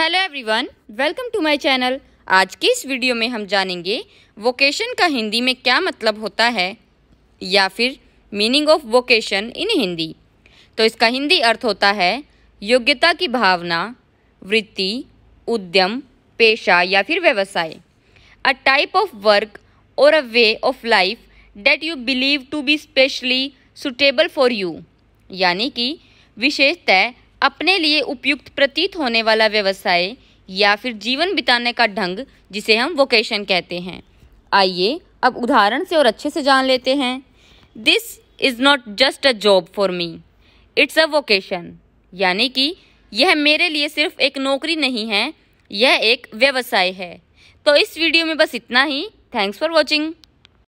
hello everyone welcome to my channel आज की इस वीडियो में हम जानेंगे वोकेशन का हिंदी में क्या मतलब होता है या फिर meaning of vocation in Hindi तो इसका हिंदी अर्थ होता है योग्यता की भावना वृत्ति उद्यम पेशा या फिर व्यवसाय अ टाइप ऑफ वर्क और a way of life that you believe to be specially suitable for you यानी कि विशेषतः अपने लिए उपयुक्त प्रतीत होने वाला व्यवसाय या फिर जीवन बिताने का ढंग जिसे हम वोकेशन कहते हैं आइए अब उदाहरण से और अच्छे से जान लेते हैं this is not just a job for me it's a vocation यानी कि यह मेरे लिए सिर्फ एक नौकरी नहीं है यह एक व्यवसाय है तो इस वीडियो में बस इतना ही थैंक्स फॉर वॉचिंग